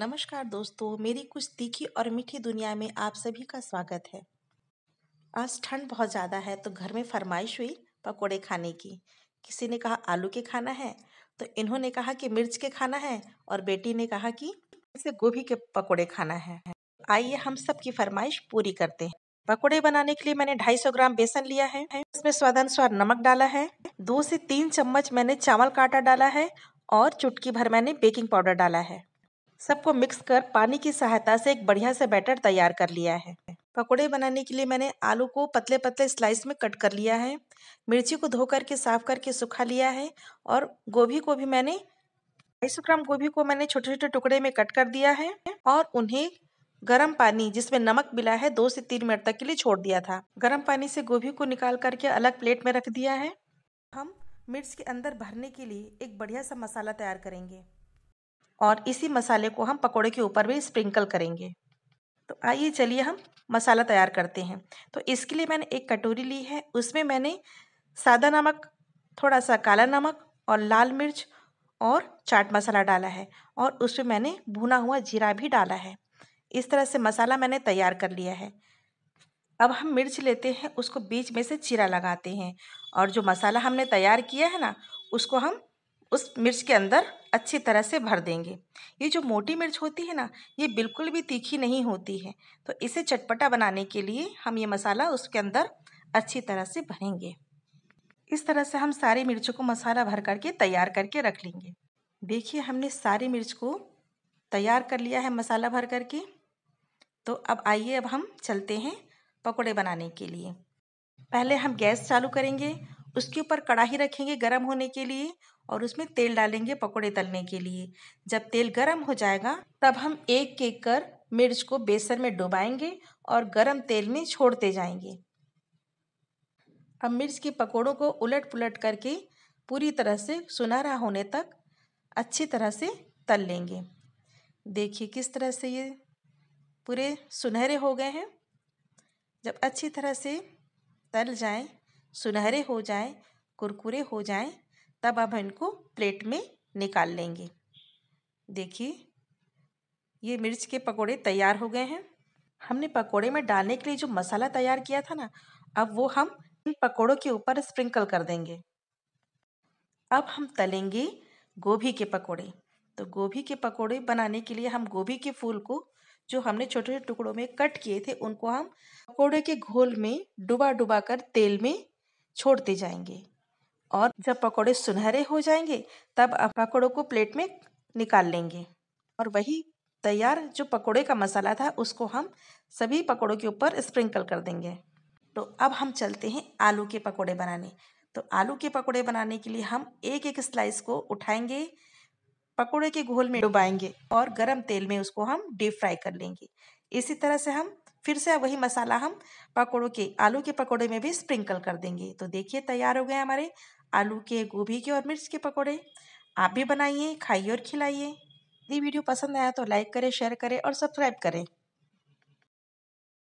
नमस्कार दोस्तों मेरी कुछ तीखी और मीठी दुनिया में आप सभी का स्वागत है आज ठंड बहुत ज़्यादा है तो घर में फरमाइश हुई पकोड़े खाने की किसी ने कहा आलू के खाना है तो इन्होंने कहा कि मिर्च के खाना है और बेटी ने कहा कि इसे गोभी के पकोड़े खाना है आइए हम सब की फरमाइश पूरी करते हैं पकोड़े बनाने के लिए मैंने 250 ग्राम बेसन लिया है इसमें स्वादानुसार नमक डाला है दो से तीन चम्मच मैंने चावल का आटा डाला है और चुटकी भर मैंने बेकिंग पाउडर डाला है सबको मिक्स कर पानी की सहायता से एक बढ़िया से बैटर तैयार कर लिया है पकौड़े बनाने के लिए मैंने आलू को पतले पतले स्लाइस में कट कर लिया है मिर्ची को धो करके साफ करके सुखा लिया है और गोभी को भी मैंने ढाई सौ ग्राम गोभी को मैंने छोटे छोटे टुकड़े में कट कर दिया है और उन्हें गर्म पानी जिसमें नमक मिला है दो से तीन मिनट तक के लिए छोड़ दिया था गर्म पानी से गोभी को निकाल करके अलग प्लेट में रख दिया है हम मिर्च के अंदर भरने के लिए एक बढ़िया सा मसाला तैयार करेंगे और इसी मसाले को हम पकोड़े के ऊपर भी स्प्रिंकल करेंगे तो आइए चलिए हम मसाला तैयार करते हैं तो इसके लिए मैंने एक कटोरी ली है उसमें मैंने सादा नमक थोड़ा सा काला नमक और लाल मिर्च और चाट मसाला डाला है और उसमें मैंने भुना हुआ जीरा भी डाला है इस तरह से मसाला मैंने तैयार कर लिया है अब हम मिर्च लेते हैं उसको बीच में से चीरा लगाते हैं और जो मसाला हमने तैयार किया है ना उसको हम उस मिर्च के अंदर अच्छी तरह से भर देंगे ये जो मोटी मिर्च होती है ना ये बिल्कुल भी तीखी नहीं होती है तो इसे चटपटा बनाने के लिए हम ये मसाला उसके अंदर अच्छी तरह से भरेंगे इस तरह से हम सारी मिर्चों को मसाला भर करके तैयार करके रख लेंगे देखिए हमने सारी मिर्च को तैयार कर लिया है मसाला भर करके तो अब आइए अब हम चलते हैं पकौड़े बनाने के लिए पहले हम गैस चालू करेंगे उसके ऊपर कढ़ाई रखेंगे गर्म होने के लिए और उसमें तेल डालेंगे पकोड़े तलने के लिए जब तेल गर्म हो जाएगा तब हम एक एक कर मिर्च को बेसन में डुबाएंगे और गरम तेल में छोड़ते जाएंगे अब मिर्च के पकोड़ों को उलट पुलट करके पूरी तरह से सुनहरा होने तक अच्छी तरह से तल लेंगे देखिए किस तरह से ये पूरे सुनहरे हो गए हैं जब अच्छी तरह से तल जाएं सुनहरे हो जाएं कुरकुरे हो जाएं तब अब इनको प्लेट में निकाल लेंगे देखिए ये मिर्च के पकोड़े तैयार हो गए हैं हमने पकोड़े में डालने के लिए जो मसाला तैयार किया था ना अब वो हम इन पकोड़ों के ऊपर स्प्रिंकल कर देंगे अब हम तलेंगे गोभी के पकोड़े तो गोभी के पकोड़े बनाने के लिए हम गोभी के फूल को जो हमने छोटे छोटे टुकड़ों में कट किए थे उनको हम पकोड़े के घोल में डुबा डुबा कर तेल में छोड़ते जाएंगे और जब पकौड़े सुनहरे हो जाएंगे तब आप पकौड़ों को प्लेट में निकाल लेंगे और वही तैयार जो पकोड़े का मसाला था उसको हम सभी पकोड़ों के ऊपर स्प्रिंकल कर देंगे तो अब हम चलते हैं आलू के पकौड़े बनाने तो आलू के पकोड़े बनाने के लिए हम एक एक स्लाइस को उठाएंगे पकौड़े के घोल में डुबाएंगे और गरम तेल में उसको हम डीप फ्राई कर लेंगे इसी तरह से हम फिर से वही मसाला हम पकोड़ों के आलू के पकौड़े में भी स्प्रिंकल कर देंगे तो देखिए तैयार हो गए हमारे आलू के गोभी के और मिर्च के पकौड़े आप भी बनाइए खाइए और खिलाइए यदि वीडियो पसंद आया तो लाइक करें शेयर करें और सब्सक्राइब करें